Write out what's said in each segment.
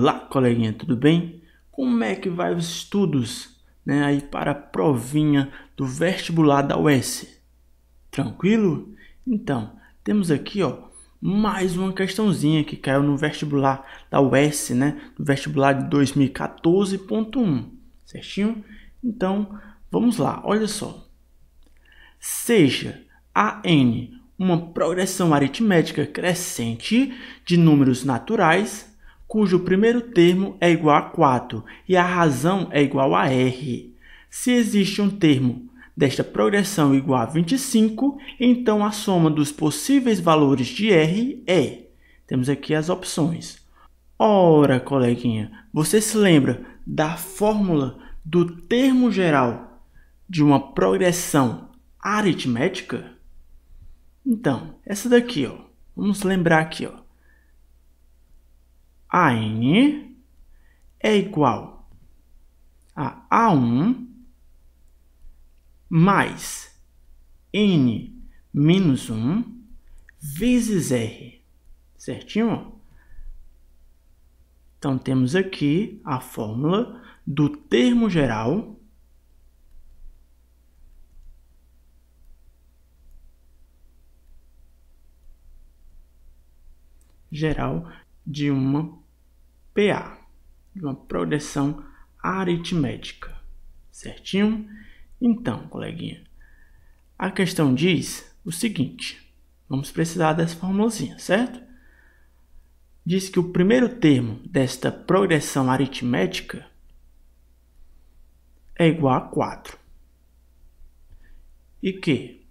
Olá, coleguinha, tudo bem? Como é que vai os estudos né, aí para a provinha do vestibular da UES? Tranquilo? Então, temos aqui ó, mais uma questãozinha que caiu no vestibular da UES, né? No vestibular de 2014.1, certinho? Então, vamos lá, olha só. Seja a n uma progressão aritmética crescente de números naturais cujo primeiro termo é igual a 4 e a razão é igual a R. Se existe um termo desta progressão igual a 25, então a soma dos possíveis valores de R é. Temos aqui as opções. Ora, coleguinha, você se lembra da fórmula do termo geral de uma progressão aritmética? Então, essa daqui, ó. Vamos lembrar aqui, ó a n é igual a A1 mais N menos 1 vezes R, certinho? Então, temos aqui a fórmula do termo geral geral de uma PA, de uma progressão aritmética. Certinho? Então, coleguinha, a questão diz o seguinte: vamos precisar dessa formulazinha, certo? Diz que o primeiro termo desta progressão aritmética é igual a 4. E que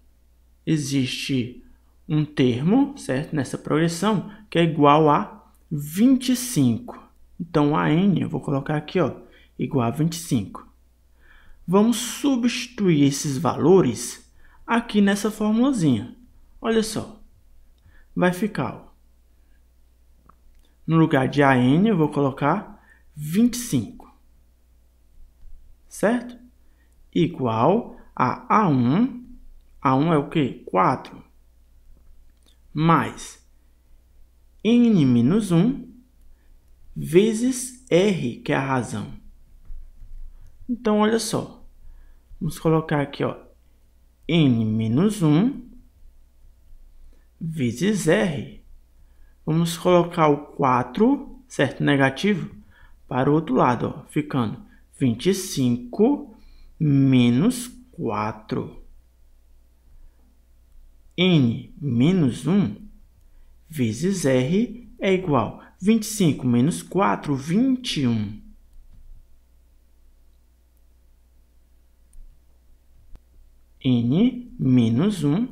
existe um termo, certo, nessa progressão que é igual a 25. Então a n, eu vou colocar aqui, ó, igual a 25. Vamos substituir esses valores aqui nessa formulazinha. Olha só. Vai ficar, ó, no lugar de AN, eu vou colocar 25. Certo? Igual a A1. A1 é o quê? 4. Mais N menos 1 vezes R, que é a razão. Então, olha só. Vamos colocar aqui, ó, n menos 1 vezes R. Vamos colocar o 4, certo? Negativo, para o outro lado, ó, ficando 25 menos 4. n menos 1 vezes R é igual 25 menos 4, 21. n menos 1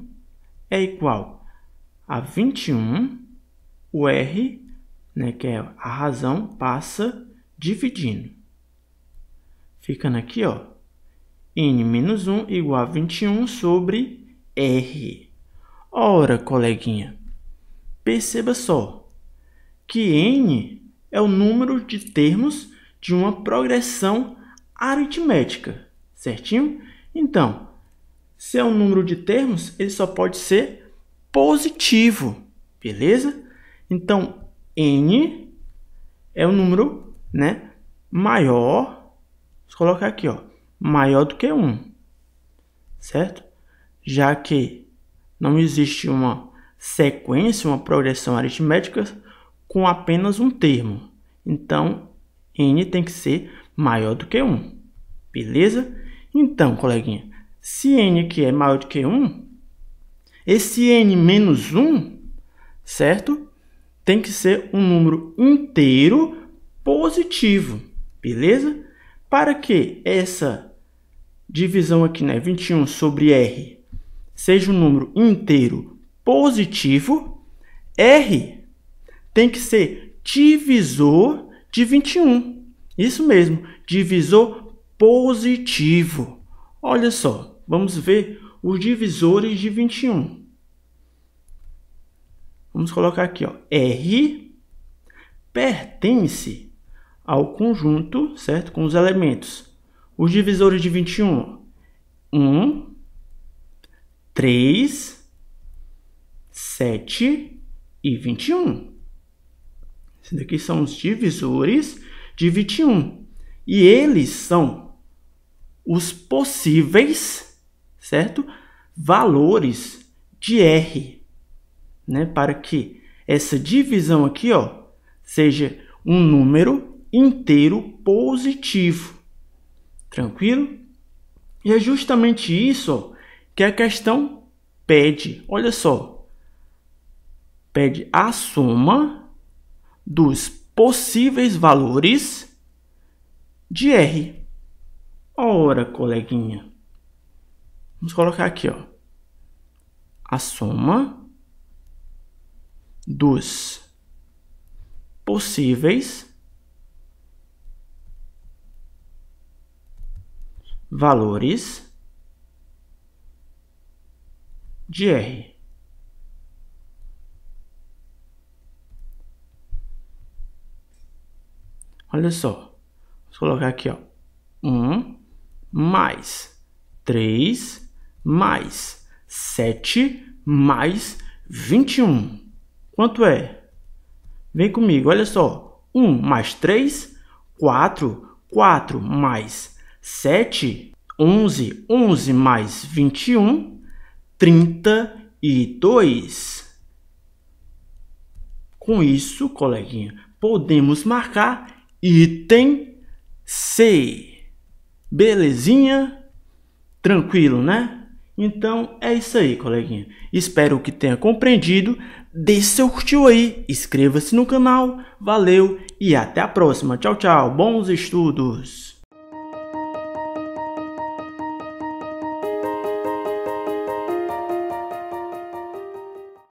é igual a 21, o r, né, que é a razão, passa dividindo. Ficando aqui, ó, n menos 1 igual a 21 sobre r. Ora, coleguinha, perceba só, que n é o número de termos de uma progressão aritmética, certinho? Então, se é um número de termos, ele só pode ser positivo, beleza? Então, n é um número né, maior, vou colocar aqui, ó, maior do que 1, certo? Já que não existe uma sequência, uma progressão aritmética, com apenas um termo. Então, n tem que ser maior do que 1. Beleza? Então, coleguinha, se n aqui é maior do que 1, esse n menos 1, certo? Tem que ser um número inteiro positivo, beleza? Para que essa divisão aqui, né, 21 sobre r, seja um número inteiro positivo, r tem que ser divisor de 21. Isso mesmo, divisor positivo. Olha só, vamos ver os divisores de 21. Vamos colocar aqui, ó, R pertence ao conjunto, certo? Com os elementos. Os divisores de 21, 1, 3, 7 e 21. Esses daqui são os divisores de 21. E eles são os possíveis, certo? Valores de R, né? Para que essa divisão aqui, ó, seja um número inteiro positivo. Tranquilo? E é justamente isso ó, que a questão pede. Olha só. Pede a soma dos possíveis valores de R. Ora, coleguinha. Vamos colocar aqui, ó. A soma dos possíveis valores de R. Olha só. Vou colocar aqui, ó. 1 mais 3 mais 7 mais 21. Quanto é? Vem comigo, olha só. 1 mais 3, 4. 4 mais 7, 11. 11 mais 21, 32. Com isso, coleguinha, podemos marcar item C. Belezinha? Tranquilo, né? Então é isso aí, coleguinha. Espero que tenha compreendido. Deixe seu curtiu aí, inscreva-se no canal. Valeu e até a próxima. Tchau, tchau. Bons estudos.